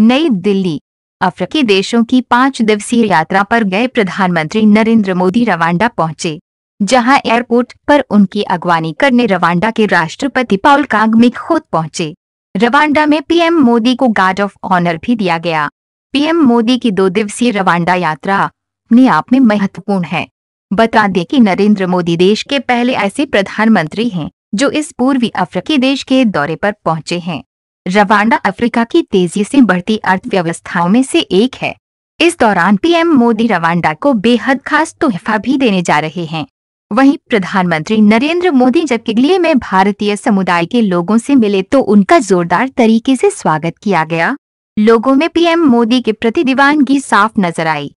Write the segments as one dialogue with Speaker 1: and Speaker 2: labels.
Speaker 1: नई दिल्ली अफ्रीकी देशों की पांच दिवसीय यात्रा पर गए प्रधानमंत्री नरेंद्र मोदी रवांडा पहुंचे जहां एयरपोर्ट पर उनकी अगवानी करने रवांडा के राष्ट्रपति पाउल कागमिक खुद पहुंचे रवांडा में पीएम मोदी को गार्ड ऑफ ऑनर भी दिया गया पीएम मोदी की दो दिवसीय रवांडा यात्रा अपने आप में महत्वपूर्ण है बता दें कि नरेंद्र मोदी देश के पहले ऐसे प्रधानमंत्री हैं जो इस पूर्वी अफ्रीकी देश के दौरे पर पहुंचे हैं रवांडा अफ्रीका की तेजी से बढ़ती अर्थव्यवस्थाओं में से एक है इस दौरान पीएम मोदी रवांडा को बेहद खास तोहफा भी देने जा रहे हैं वहीं प्रधानमंत्री नरेंद्र मोदी जब किगली में भारतीय समुदाय के लोगों से मिले तो उनका जोरदार तरीके से स्वागत किया गया लोगों में पीएम मोदी के प्रति दीवानगी साफ नजर आई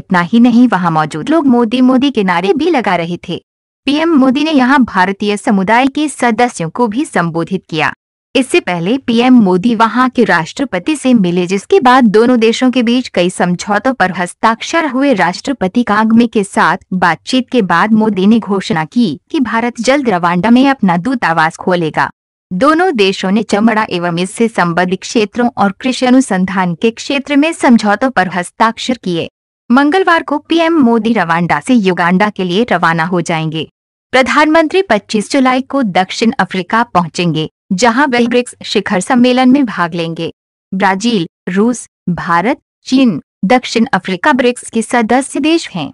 Speaker 1: इतना ही नहीं वहां मौजूद लोग मोदी मोदी के नारे भी लगा रहे थे पीएम मोदी ने यहां भारतीय समुदाय के सदस्यों को भी संबोधित किया इससे पहले पीएम मोदी वहां के राष्ट्रपति से मिले जिसके बाद दोनों देशों के बीच कई समझौतों पर हस्ताक्षर हुए राष्ट्रपति कागमे के साथ बातचीत के बाद मोदी ने घोषणा की कि भारत जल्द रवांडा में अपना दूतावास खोलेगा दोनों देशों ने चमड़ा एवं इससे संबंधित क्षेत्रों और कृषि अनुसंधान के क्षेत्र में समझौतों पर हस्ताक्षर किए मंगलवार को पीएम मोदी रवांडा से युगांडा के लिए रवाना हो जाएंगे प्रधानमंत्री 25 जुलाई को दक्षिण अफ्रीका पहुंचेंगे जहां वह ब्रिक्स शिखर सम्मेलन में भाग लेंगे ब्राजील रूस भारत चीन दक्षिण अफ्रीका ब्रिक्स के सदस्य देश हैं